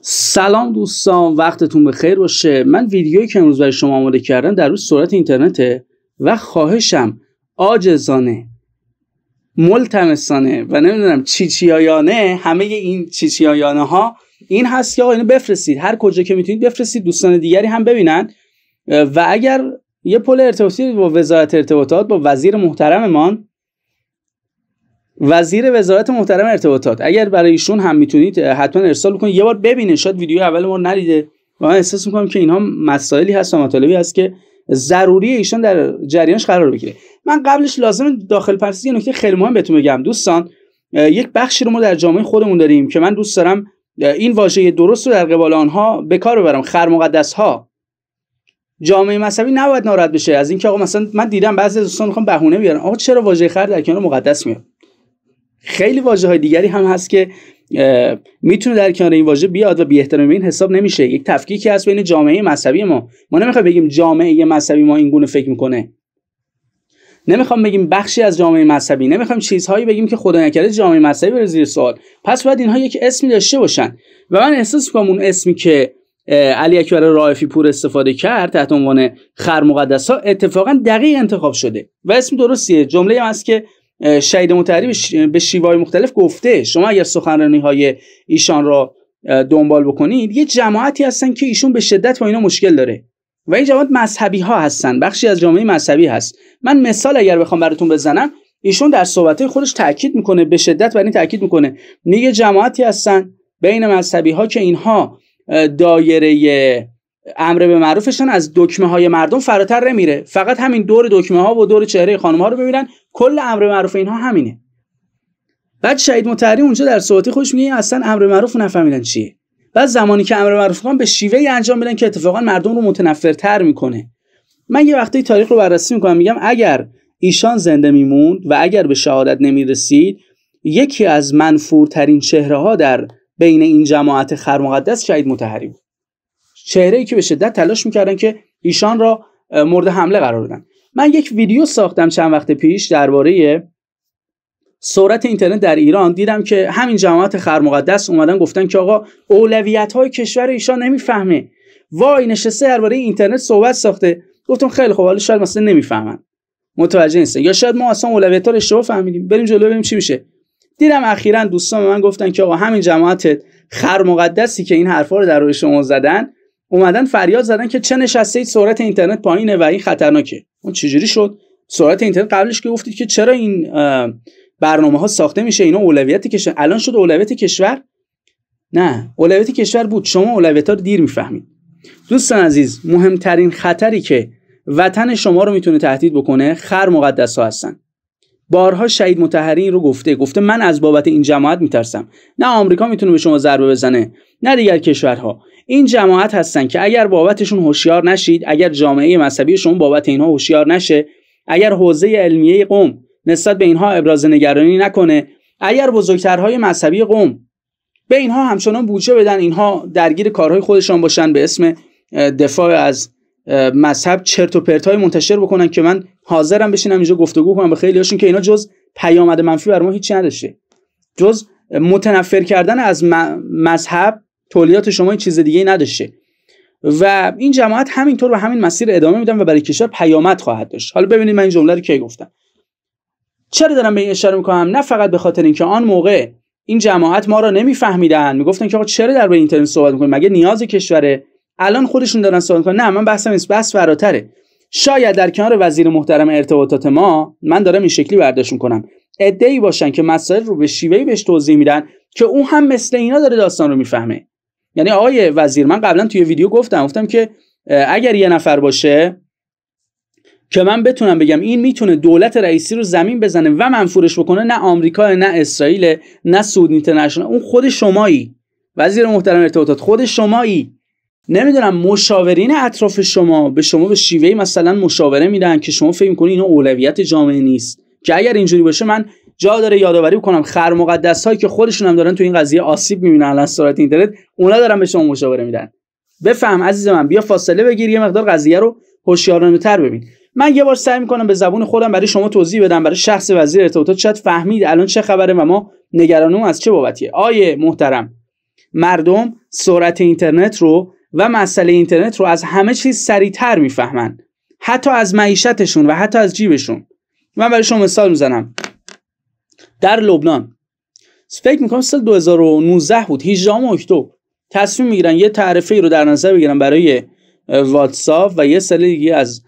سلام دوستان وقتتون بخیر باشه من ویدیویی که امروز برای شما آماده کردم در روز سرعت اینترنته و خواهشم آجزانه ملتمسانه و نمیدونم چیچیایانه همه این چیچیایانه ها این هست که آقا اینو بفرستید هر کجا که میتونید بفرستید دوستان دیگری هم ببینن و اگر یه پل ارتباطی با وزارت ارتباطات با وزیر محترممان وزیر وزارت محترم ارتباطات اگر برای ایشون هم میتونید حتما ارسال بکنید یه بار ببینه شاید ویدیو اول ما ندیده و من احساس میکنم که اینها مسائلی هست و مطالبی هست که ضروری ایشون در جریانش قرار بگیره من قبلش لازم داخل پرسی یه نکته خیلی مهم بهتون بگم دوستان یک بخشی رو ما در جامعه خودمون داریم که من دوست دارم این واژه درست رو در قبال آنها به کار ببرم مقدس ها جامعه مذهبی نباید ناراحت بشه از اینکه آقا مثلا من دیدم بعضی از دوستان میخوان بهونه بیارن آقا چرا واژه خر در کنار مقدس میاد خیلی واژه های دیگری هم هست که میتونه در کنار این واژه بیاد و بی احترامی این حساب نمیشه یک تفکیکی هست بین جامعه مذهبی ما ما نمیخوام بگیم جامعه مذهبی ما این گونه فکر میکنه نمیخوام بگیم بخشی از جامعه مذهبی نمیخوام چیزهایی بگیم که خدا نکرده جامعه مذهبی بره زیر سوال پس باید اینها یک اسمی داشته باشن و من احساس میکنم اون اسمی که علی اکبر رائفی پور استفاده کرد تحت عنوان خر ها اتفاقا دقیق انتخاب شده و اسم درستیه جمله هم هست که شهید متحری به شیوه مختلف گفته شما اگر سخنرانی های ایشان را دنبال بکنید یه جماعتی هستن که ایشون به شدت با اینا مشکل داره و این جماعت مذهبی ها هستن بخشی از جامعه مذهبی هست من مثال اگر بخوام براتون بزنم ایشون در صحبت خودش تاکید میکنه به شدت بر این تاکید میکنه میگه جماعتی هستن بین مذهبی ها که اینها دایره امر به معروفشان از دکمه های مردم فراتر نمیره فقط همین دور دکمه ها و دور چهره خانم ها رو ببینن کل امر به معروف اینها همینه بعد شهید متحری اونجا در صحبتی خوش میگه اصلا امر معروف نفهمیدن چیه بعد زمانی که امر معروف هم به شیوه ای انجام میدن که اتفاقا مردم رو متنفرتر میکنه من یه وقتی تاریخ رو بررسی میکنم میگم اگر ایشان زنده میموند و اگر به شهادت نمیرسید یکی از منفورترین چهره ها در بین این جماعت خرمقدس شهید متحری بود چهره ای که به شدت تلاش میکردن که ایشان را مورد حمله قرار بدن من یک ویدیو ساختم چند وقت پیش درباره سرعت اینترنت در ایران دیدم که همین جماعت خرمقدس اومدن گفتن که آقا اولویت های کشور ایشان نمیفهمه وای نشسته درباره اینترنت صحبت ساخته گفتم خیلی خوب حالا شاید مثلا نمیفهمن متوجه نیستن یا شاید ما اصلا اولویت ها رو اشتباه فهمیدیم بریم جلو ببینیم چی میشه دیدم اخیرا دوستان من گفتن که آقا همین جماعت خر مقدسی که این حرفا رو در روی شما زدن اومدن فریاد زدن که چه نشسته اید سرعت اینترنت پایینه و این خطرناکه اون چجوری شد سرعت اینترنت قبلش که گفتید که چرا این برنامه ها ساخته میشه اینا اولویت کشور الان شد اولویت کشور نه اولویت کشور بود شما اولویت ها رو دیر میفهمید دوستان عزیز مهمترین خطری که وطن شما رو میتونه تهدید بکنه خر مقدس ها هستن بارها شهید متحری رو گفته گفته من از بابت این جماعت میترسم نه آمریکا میتونه به شما ضربه بزنه نه دیگر کشورها این جماعت هستن که اگر بابتشون هوشیار نشید اگر جامعه مذهبی شما بابت اینها هوشیار نشه اگر حوزه علمیه قوم نسبت به اینها ابراز نگرانی نکنه اگر بزرگترهای مذهبی قوم به اینها همچنان بودجه بدن اینها درگیر کارهای خودشان باشن به اسم دفاع از مذهب چرت و پرتای منتشر بکنن که من حاضرم بشینم اینجا گفتگو کنم به هاشون که اینا جز پیامد منفی بر ما هیچی نداشته جز متنفر کردن از مذهب تولیات شما این چیز دیگه نداشته و این جماعت همینطور به همین مسیر ادامه میدن و برای کشور پیامد خواهد داشت حالا ببینید من این جمله رو کی گفتم چرا دارم به این اشاره میکنم نه فقط به خاطر اینکه آن موقع این جماعت ما را نمیفهمیدن میگفتن که آقا چرا در به اینترنت صحبت میکنیم مگه نیاز کشوره الان خودشون دارن سوال کنن نه من بحثم نیست بحث فراتره شاید در کنار وزیر محترم ارتباطات ما من دارم این شکلی برداشت میکنم ای باشن که مسائل رو به شیوهی بهش توضیح میدن که اون هم مثل اینا داره داستان رو میفهمه یعنی آقای وزیر من قبلا توی ویدیو گفتم گفتم که اگر یه نفر باشه که من بتونم بگم این میتونه دولت رئیسی رو زمین بزنه و منفورش بکنه نه آمریکا نه اسرائیل نه سود اون خود شمایی وزیر محترم ارتباطات خود شمایی نمیدونم مشاورین اطراف شما به شما به شیوهی مثلا مشاوره میدن که شما فکر میکنی اینا اولویت جامعه نیست که اگر اینجوری باشه من جا داره یادآوری کنم خر مقدس هایی که خودشون هم دارن تو این قضیه آسیب میبینن الان سرعت اینترنت اونا دارن به شما مشاوره میدن بفهم عزیز من بیا فاصله بگیر یه مقدار قضیه رو هوشیارانه تر ببین من یه بار سعی میکنم به زبون خودم برای شما توضیح بدم برای شخص وزیر ارتباطات شاید فهمید الان چه خبره و ما نگرانم از چه بابتیه آیه محترم مردم سرعت اینترنت رو و مسئله اینترنت رو از همه چیز سریعتر میفهمن حتی از معیشتشون و حتی از جیبشون من برای شما مثال میزنم در لبنان فکر میکنم سال 2019 بود 18 اکتبر تصمیم میگیرن یه تعرفه ای رو در نظر بگیرن برای واتساپ و یه سری دیگه از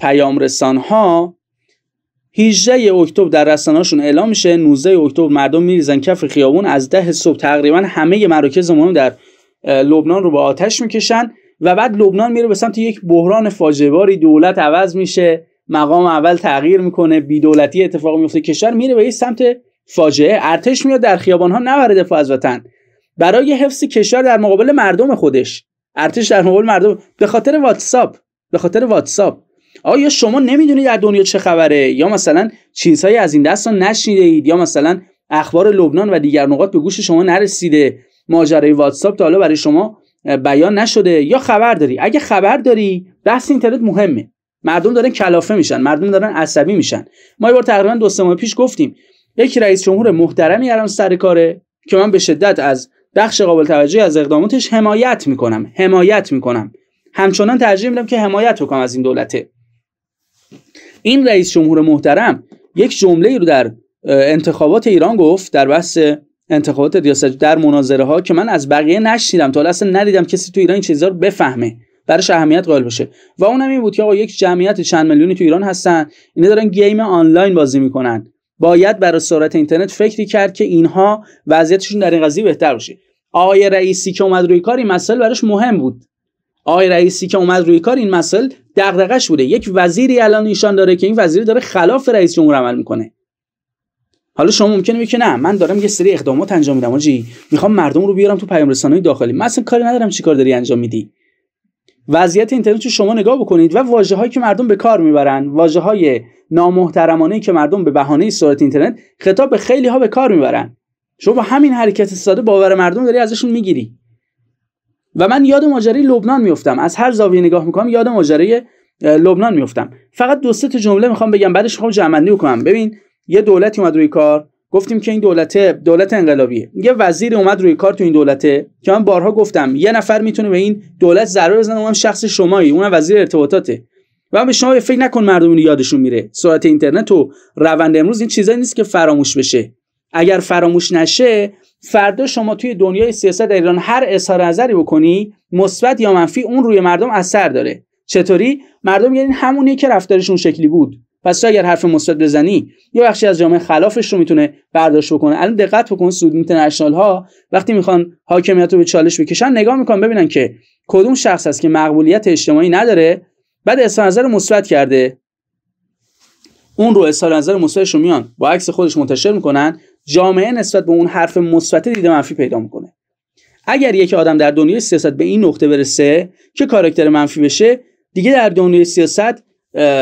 پیام رسان ها 18 اکتبر در رسانهاشون اعلام میشه 19 اکتبر مردم میریزن کف خیابون از ده صبح تقریبا همه مراکز مهم در لبنان رو به آتش میکشن و بعد لبنان میره به سمت یک بحران فاجعهباری دولت عوض میشه مقام اول تغییر میکنه بیدولتی اتفاق میفته کشور میره به یک سمت فاجعه ارتش میاد در خیابان ها نبره دفاع از وطن برای حفظ کشور در مقابل مردم خودش ارتش در مقابل مردم به خاطر واتساپ به خاطر واتساپ آیا شما نمیدونید در دنیا چه خبره یا مثلا چیزهایی از این دست رو نشنیده اید یا مثلا اخبار لبنان و دیگر نقاط به گوش شما نرسیده ماجرای واتساپ تا حالا برای شما بیان نشده یا خبر داری اگه خبر داری بحث اینترنت مهمه مردم دارن کلافه میشن مردم دارن عصبی میشن ما یه بار تقریبا دو سه ماه پیش گفتیم یک رئیس جمهور محترمی الان سر کاره که من به شدت از بخش قابل توجهی از اقداماتش حمایت میکنم حمایت میکنم همچنان ترجیح میدم که حمایت بکنم از این دولته این رئیس جمهور محترم یک جمله رو در انتخابات ایران گفت در بحث انتخابات ریاست در مناظره ها که من از بقیه نشیدم تا اصلا ندیدم کسی تو ایران این چیزا رو بفهمه براش اهمیت قائل باشه و اونم این بود که آقا یک جمعیت چند میلیونی تو ایران هستن اینا دارن گیم آنلاین بازی میکنن باید برای سرعت اینترنت فکری کرد که اینها وضعیتشون در این قضیه بهتر باشه آقای رئیسی که اومد روی کار این مسئله براش مهم بود آقای رئیسی که اومد روی کار این مسئله دغدغش بوده یک وزیری الان ایشان داره که این وزیر داره خلاف رئیس جمهور عمل میکنه حالا شما ممکنه میگی نه من دارم یه سری اقدامات انجام میدم آجی میخوام مردم رو بیارم تو پیام رسانه داخلی من اصلا کاری ندارم چیکار داری انجام میدی وضعیت اینترنت رو شما نگاه بکنید و واژه هایی که مردم به کار میبرن واژه های نامحترمانه که مردم به بهانه سرعت اینترنت خطاب به خیلی ها به کار میبرن شما با همین حرکت ساده باور مردم داری ازشون میگیری و من یاد ماجرای لبنان میفتم از هر زاویه نگاه میکنم یاد ماجرای لبنان میفتم فقط دو سه جمله میخوام بگم بعدش میخوام جمع بندی ببین یه دولتی اومد روی کار گفتیم که این دولت دولت انقلابیه یه وزیر اومد روی کار تو این دولته که من بارها گفتم یه نفر میتونه به این دولت ضرر بزنه اونم شخص شمایی اونم وزیر ارتباطاته و به شما فکر نکن مردم اینو یادشون میره سرعت اینترنت و روند امروز این چیزایی نیست که فراموش بشه اگر فراموش نشه فردا شما توی دنیای سیاست در ایران هر اظهار نظری بکنی مثبت یا منفی اون روی مردم اثر داره چطوری مردم یعنی همونی که رفتارشون شکلی بود پس اگر حرف مثبت بزنی یه بخشی از جامعه خلافش رو میتونه برداشت بکنه الان دقت بکن سود اینترنشنال ها وقتی میخوان حاکمیت رو به چالش بکشن نگاه میکنن ببینن که کدوم شخص هست که مقبولیت اجتماعی نداره بعد اصلا نظر مثبت کرده اون رو اصلا نظر مثبتش رو میان با عکس خودش منتشر میکنن جامعه نسبت به اون حرف مثبت دیده منفی پیدا میکنه اگر یک آدم در دنیای سیاست به این نقطه برسه که کاراکتر منفی بشه دیگه در دنیای سیاست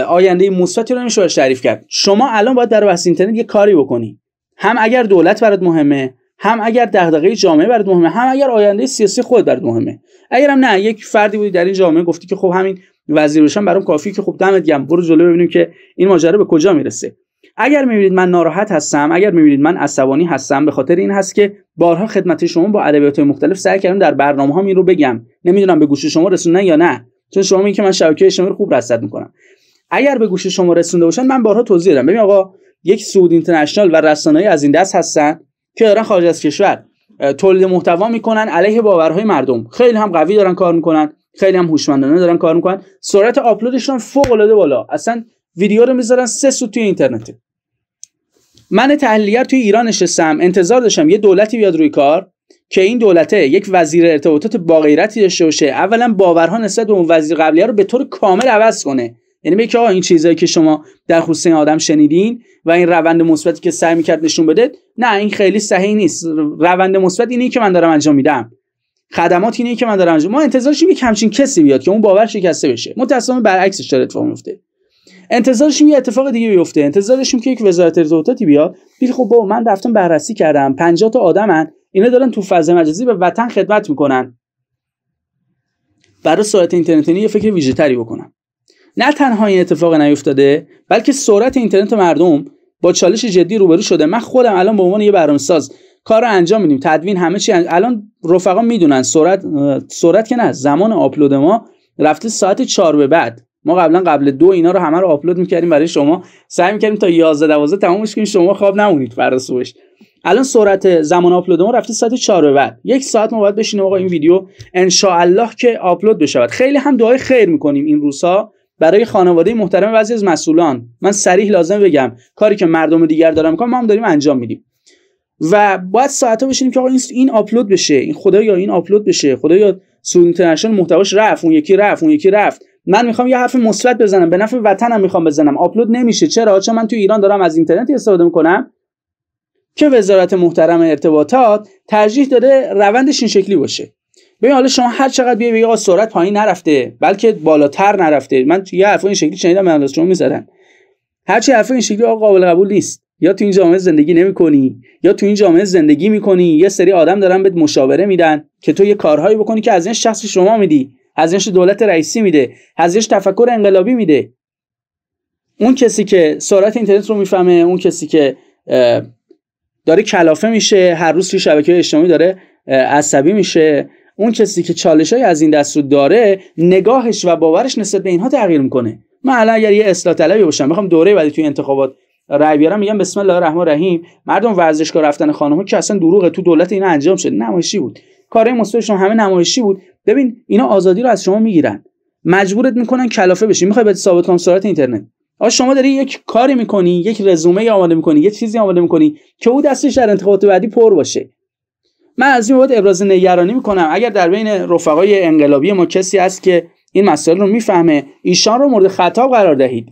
آینده مثبتی رو نمیشه تعریف کرد شما الان باید در بحث اینترنت یه کاری بکنی هم اگر دولت برات مهمه هم اگر دغدغه جامعه برات مهمه هم اگر آینده سیاسی خود برات مهمه اگرم نه یک فردی بودی در این جامعه گفتی که خب همین وزیر بشم برام کافی که خب دمت گم برو جلو ببینیم که این ماجرا به کجا میرسه اگر میبینید من ناراحت هستم اگر میبینید من عصبانی هستم به خاطر این هست که بارها خدمت شما با ادبیات مختلف سعی کردم در برنامه ها این رو بگم نمیدونم به گوش شما رسونن یا نه چون شما میگید که من شبکه شما رو خوب رصد میکنم اگر به گوش شما رسونده باشن من بارها توضیح دادم ببین آقا یک سعود اینترنشنال و رسانه‌ای از این دست هستن که دارن خارج از کشور تولید محتوا میکنن علیه باورهای مردم خیلی هم قوی دارن کار میکنن خیلی هم هوشمندانه دارن کار میکنن سرعت آپلودشون فوق العاده بالا اصلا ویدیو رو میذارن سه سو توی اینترنت من تحلیلگر توی ایران نشستم انتظار داشتم یه دولتی بیاد روی کار که این دولته یک وزیر ارتباطات با غیرتی داشته باشه اولا باورها نسبت به اون وزیر قبلی رو به طور کامل عوض کنه یعنی میگه آقا این چیزایی که شما در خصوص این آدم شنیدین و این روند مثبتی که سعی میکرد نشون بده نه این خیلی صحیح نیست روند مثبت اینه که من دارم انجام میدم خدمات اینه که من دارم انجام ما انتظارش اینه که همچین کسی بیاد که اون باور شکسته بشه متأسفانه برعکسش داره اتفاق میفته انتظارش یه اتفاق دیگه بیفته انتظارش که یک وزارت ارتباطاتی بیاد بیل خب با من رفتم بررسی کردم 50 تا آدمن اینا دارن تو فضای مجازی به وطن خدمت میکنن برای سایت اینترنتی یه فکر ویژه‌تری بکنم نه تنها این اتفاق نیفتاده بلکه سرعت اینترنت مردم با چالش جدی روبرو شده من خودم الان به عنوان یه برنامه‌ساز ساز کار رو انجام میدیم تدوین همه چی الان رفقا میدونن سرعت سرعت که نه زمان آپلود ما رفته ساعت 4 به بعد ما قبلا قبل دو اینا رو همه رو آپلود میکردیم برای شما سعی میکردیم تا 11 12 تمومش کنیم شما خواب نمونید فردا صبحش الان سرعت زمان آپلود ما رفته ساعت 4 به بعد یک ساعت ما باید بشینیم آقا این ویدیو ان که آپلود بشه خیلی هم دعای خیر میکنیم این روزها برای خانواده محترم بعضی از مسئولان من سریح لازم بگم کاری که مردم دیگر دارن میکنن ما هم داریم انجام میدیم و باید ساعتا بشینیم که این آپلود بشه این یا این آپلود بشه خدایا سود اینترنشنال محتواش رفت اون یکی رفت اون یکی رفت من میخوام یه حرف مثبت بزنم به نفع وطنم میخوام بزنم آپلود نمیشه چرا چون من تو ایران دارم از اینترنت استفاده میکنم که وزارت محترم ارتباطات ترجیح داده روندش این شکلی باشه ببین حالا شما هر چقدر بیای بگی آقا سرعت پایین نرفته بلکه بالاتر نرفته من یه حرف این شکلی شنیدم من شما میزدن هر چی حرف این شکلی قابل قبول نیست یا تو این جامعه زندگی کنی یا تو این جامعه زندگی کنی یه سری آدم دارن بهت مشاوره میدن که تو یه کارهایی بکنی که از این شخص شما میدی اینش دولت رئیسی میده اینش تفکر انقلابی میده اون کسی که سرعت اینترنت رو میفهمه اون کسی که داره کلافه میشه هر روز توی شبکه اجتماعی داره عصبی میشه اون کسی که چالش های از این دست رو داره نگاهش و باورش نسبت به اینها تغییر میکنه من الان اگر یه اصلاح طلبی باشم بخوام دوره بعدی توی انتخابات رای بیارم میگم بسم الله الرحمن الرحیم مردم ورزشگاه رفتن خانم‌ها که اصلا دروغه تو دولت اینا انجام شد نمایشی بود کارهای مسئولشون همه نمایشی بود ببین اینا آزادی رو از شما میگیرن مجبورت میکنن کلافه بشی میخوای بهت ثابت کنم سرعت اینترنت آ شما داری یک کاری میکنی یک رزومه آماده میکنی یه چیزی آماده میکنی که او دستش در انتخابات بعدی پر باشه من از این بابت ابراز نگرانی میکنم اگر در بین رفقای انقلابی ما کسی هست که این مسئله رو میفهمه ایشان رو مورد خطاب قرار دهید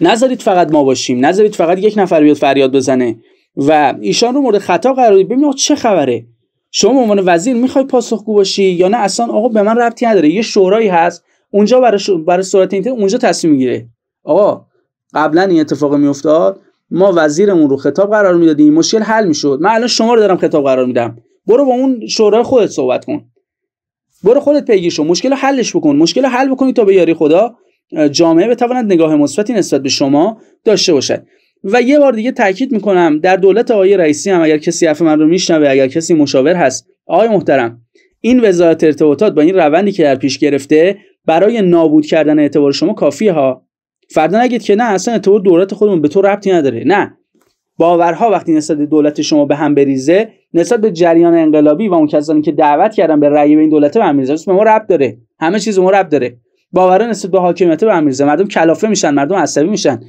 نذارید فقط ما باشیم نذارید فقط یک نفر بیاد فریاد بزنه و ایشان رو مورد خطاب قرار دهید ببینید چه خبره شما به عنوان وزیر میخوای پاسخگو باشی یا نه اصلا آقا به من ربطی نداره یه شورایی هست اونجا برای برای صورت اونجا تصمیم میگیره آقا قبلا این اتفاق میافتاد ما وزیرمون رو خطاب قرار میدادیم مشکل حل میشد من الان شما رو دارم خطاب قرار میدم برو با اون شورای خودت صحبت کن برو خودت پیگیر شو مشکل رو حلش بکن مشکل رو حل بکنی تا به یاری خدا جامعه بتواند نگاه مثبتی نسبت به شما داشته باشد و یه بار دیگه تاکید میکنم در دولت آقای رئیسی هم اگر کسی حرف من رو میشنوه اگر کسی مشاور هست آقای محترم این وزارت ارتباطات با این روندی که در پیش گرفته برای نابود کردن اعتبار شما کافی ها فردا نگید که نه اصلا تو دولت خودمون به تو ربطی نداره نه باورها وقتی نسبت دولت شما به هم بریزه نسبت به جریان انقلابی و اون کسانی که دعوت کردن به رأی به این دولت به هم میریزه ربط داره همه چیز ما ربط داره باورها نسبت به حاکمیت به هم مردم کلافه میشن مردم عصبی میشن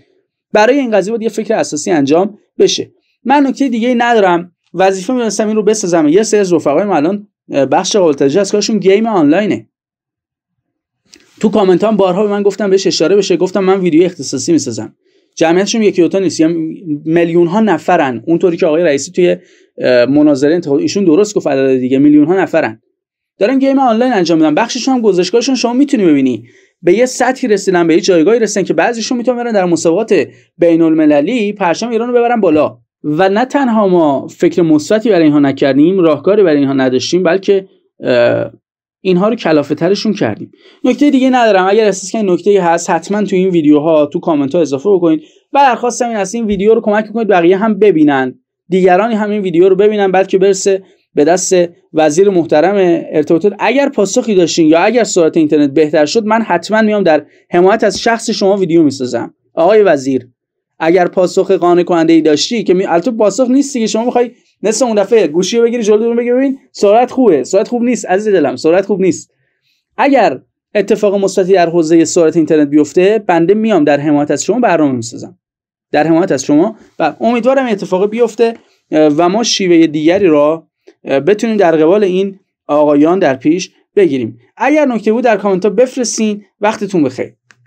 برای این قضیه باید یه فکر اساسی انجام بشه من نکته دیگه ندارم وظیفه میدونستم این رو بسازم یه سری رفقای الان بخش قابل توجه از کارشون گیم آنلاینه تو کامنت هم بارها به من گفتم بهش اشاره بشه گفتم من ویدیو اختصاصی میسازم جمعیتشون یکی تا نیست یعنی میلیون ها نفرن اونطوری که آقای رئیسی توی مناظره انتخاب ایشون درست گفت عدد دیگه میلیون ها نفرن دارن گیم آنلاین انجام میدن بخششون هم گزارشگاهشون شما میتونی ببینی به یه سطحی رسیدن به یه جایگاهی رسیدن که بعضیشون میتونن برن در مسابقات بین المللی پرچم ایران رو ببرن بالا و نه تنها ما فکر مثبتی برای اینها نکردیم راهکاری برای اینها نداشتیم بلکه اینها رو کلافه ترشون کردیم نکته دیگه ندارم اگر احساس کنید نکته هست حتما تو این ویدیوها تو کامنت ها اضافه بکنید و درخواستم این از این ویدیو رو کمک کنید بقیه هم ببینن دیگرانی هم این ویدیو رو ببینن بلکه برسه به دست وزیر محترم ارتباطات اگر پاسخی داشتین یا اگر سرعت اینترنت بهتر شد من حتما میام در حمایت از شخص شما ویدیو میسازم آقای وزیر اگر پاسخ قانع کننده ای داشتی که می... البته پاسخ نیستی که شما میخوای مثل اون دفعه گوشی رو بگیری جلو رو بگی ببین سرعت خوبه سرعت خوب نیست عزیز دلم سرعت خوب نیست اگر اتفاق مثبتی در حوزه سرعت اینترنت بیفته بنده میام در حمایت از شما برنامه میسازم در حمایت از شما و امیدوارم اتفاق بیفته و ما شیوه دیگری را بتونیم در قبال این آقایان در پیش بگیریم اگر نکته بود در کامنت ها بفرستین وقتتون بخیر